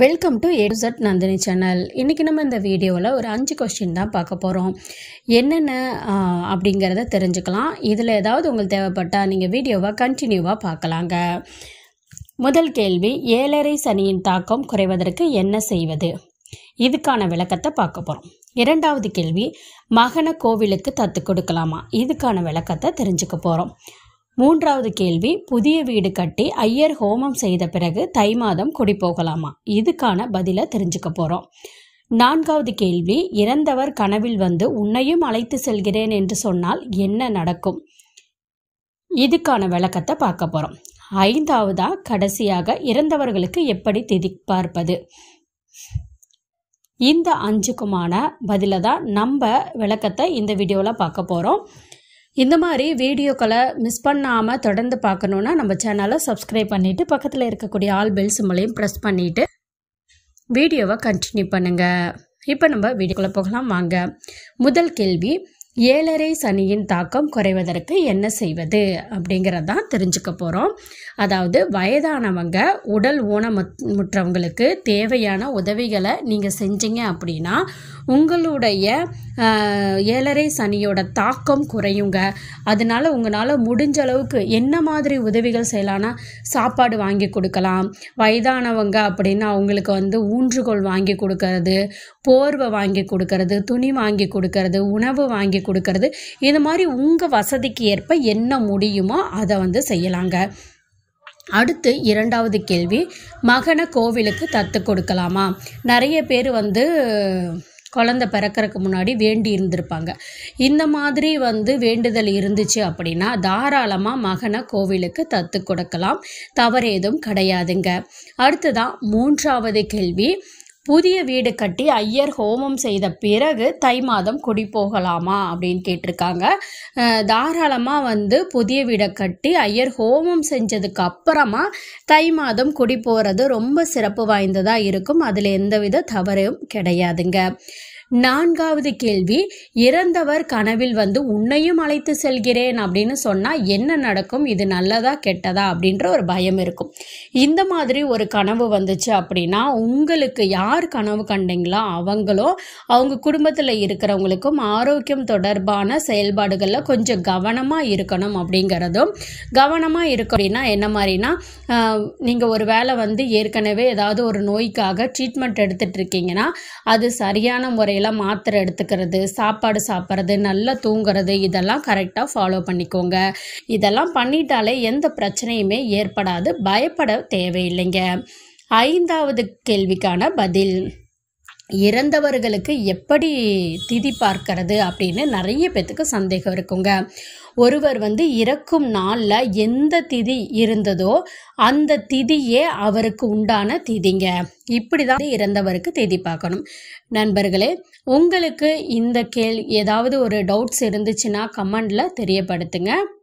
welcome to ஏடுசட் Nandini channel இன்றைக்கி நம்ம இந்த வீடியோவில் ஒரு அஞ்சு கொஸ்டின் தான் பார்க்க போகிறோம் என்னென்ன அப்படிங்கிறத தெரிஞ்சுக்கலாம் இதில் ஏதாவது உங்களுக்கு தேவைப்பட்டால் நீங்கள் வீடியோவை கண்டினியூவாக பார்க்கலாங்க முதல் கேள்வி ஏழரை சனியின் தாக்கம் குறைவதற்கு என்ன செய்வது இதுக்கான விளக்கத்தை பார்க்க போகிறோம் இரண்டாவது கேள்வி மகன கோவிலுக்கு தத்து கொடுக்கலாமா இதுக்கான விளக்கத்தை தெரிஞ்சுக்க போகிறோம் மூன்றாவது கேள்வி புதிய வீடு கட்டி ஐயர் ஹோமம் செய்த பிறகு தை மாதம் குடி போகலாமா இதுக்கான பதிலை தெரிஞ்சுக்க போகிறோம் நான்காவது கேள்வி இறந்தவர் கனவில் வந்து உன்னையும் அழைத்து செல்கிறேன் என்று சொன்னால் என்ன நடக்கும் இதுக்கான விளக்கத்தை பார்க்க போகிறோம் ஐந்தாவதா கடைசியாக இறந்தவர்களுக்கு எப்படி திதி பார்ப்பது இந்த அஞ்சுக்குமான பதிலை தான் நம்ம விளக்கத்தை இந்த வீடியோவில் பார்க்க போகிறோம் இந்த மாதிரி வீடியோக்களை மிஸ் பண்ணாமல் தொடர்ந்து பார்க்கணுன்னா நம்ம சேனலை சப்ஸ்கிரைப் பண்ணிவிட்டு பக்கத்தில் இருக்கக்கூடிய ஆல் பெல் சிம்மலையும் ப்ரெஸ் பண்ணிவிட்டு வீடியோவை கண்டினியூ பண்ணுங்கள் இப்போ நம்ம வீடியோக்குள்ளே போகலாம் வாங்க முதல் கேள்வி ஏழரை சனியின் தாக்கம் குறைவதற்கு என்ன செய்வது அப்படிங்கிறதான் தெரிஞ்சுக்க போகிறோம் அதாவது வயதானவங்க உடல் ஊனமுற்றவங்களுக்கு தேவையான உதவிகளை நீங்கள் செஞ்சீங்க அப்படின்னா உங்களுடைய ஏழரை சனியோட தாக்கம் குறையுங்க அதனால் உங்களால் முடிஞ்ச அளவுக்கு என்ன மாதிரி உதவிகள் செய்யலான்னா சாப்பாடு வாங்கி கொடுக்கலாம் வயதானவங்க அப்படின்னா அவங்களுக்கு வந்து ஊன்றுகோல் வாங்கி கொடுக்கறது போர்வை வாங்கி கொடுக்கறது துணி வாங்கி கொடுக்கறது உணவு வாங்கி கொடுக்கறது இது மாதிரி உங்கள் வசதிக்கு ஏற்ப என்ன முடியுமோ அதை வந்து செய்யலாங்க அடுத்து இரண்டாவது கேள்வி மகனை கோவிலுக்கு தத்து கொடுக்கலாமா நிறைய பேர் வந்து குழந்த பிறக்கிறதுக்கு முன்னாடி வேண்டி இருந்திருப்பாங்க இந்த மாதிரி வந்து வேண்டுதல் இருந்துச்சு அப்படின்னா தாராளமாக மகனை கோவிலுக்கு தத்து கொடுக்கலாம் தவறு எதுவும் கிடையாதுங்க அடுத்ததான் மூன்றாவது கேள்வி புதிய வீடு கட்டி ஐயர் ஹோமம் செய்த பிறகு தை மாதம் குடி போகலாமா அப்படின்னு கேட்டிருக்காங்க தாராளமாக வந்து புதிய வீடை கட்டி ஐயர் ஹோமம் செஞ்சதுக்கு அப்புறமா தை மாதம் குடி போகிறது ரொம்ப சிறப்பு வாய்ந்ததாக இருக்கும் அதில் எந்தவித தவறும் கிடையாதுங்க நான்காவது கேள்வி இறந்தவர் கனவில் வந்து உன்னையும் அழைத்து செல்கிறேன் அப்படின்னு சொன்னால் என்ன நடக்கும் இது நல்லதா கெட்டதா அப்படின்ற ஒரு பயம் இருக்கும் இந்த மாதிரி ஒரு கனவு வந்துச்சு அப்படின்னா உங்களுக்கு யார் கனவு கண்டீங்களோ அவங்களோ அவங்க குடும்பத்தில் இருக்கிறவங்களுக்கும் ஆரோக்கியம் தொடர்பான செயல்பாடுகளில் கொஞ்சம் கவனமாக இருக்கணும் அப்படிங்கிறதும் கவனமாக இருக்க அப்படின்னா என்ன மாதிரினா நீங்கள் ஒரு வேலை வந்து ஏற்கனவே ஏதாவது ஒரு நோய்க்காக ட்ரீட்மெண்ட் எடுத்துகிட்டு இருக்கீங்கன்னா அது சரியான முறை எல்லாம் மாத்திரை எடுத்துக்கிறது சாப்பாடு சாப்பிட்றது நல்லா தூங்குறது இதெல்லாம் கரெக்டாக ஃபாலோ பண்ணிக்கோங்க இதெல்லாம் பண்ணிட்டாலே எந்த பிரச்சனையுமே ஏற்படாது பயப்பட தேவையில்லைங்க ஐந்தாவது கேள்விக்கான பதில் இறந்தவர்களுக்கு எப்படி திதி பார்க்கறது அப்படின்னு நிறைய பேத்துக்கு சந்தேகம் இருக்குங்க ஒருவர் வந்து இறக்கும் நாளில் எந்த திதி இருந்ததோ அந்த திதியே அவருக்கு உண்டான திதிங்க இப்படி தான் இறந்தவருக்கு திதி பார்க்கணும் நண்பர்களே உங்களுக்கு இந்த கேள்வி ஏதாவது ஒரு டவுட்ஸ் இருந்துச்சுன்னா கமெண்டில் தெரியப்படுத்துங்க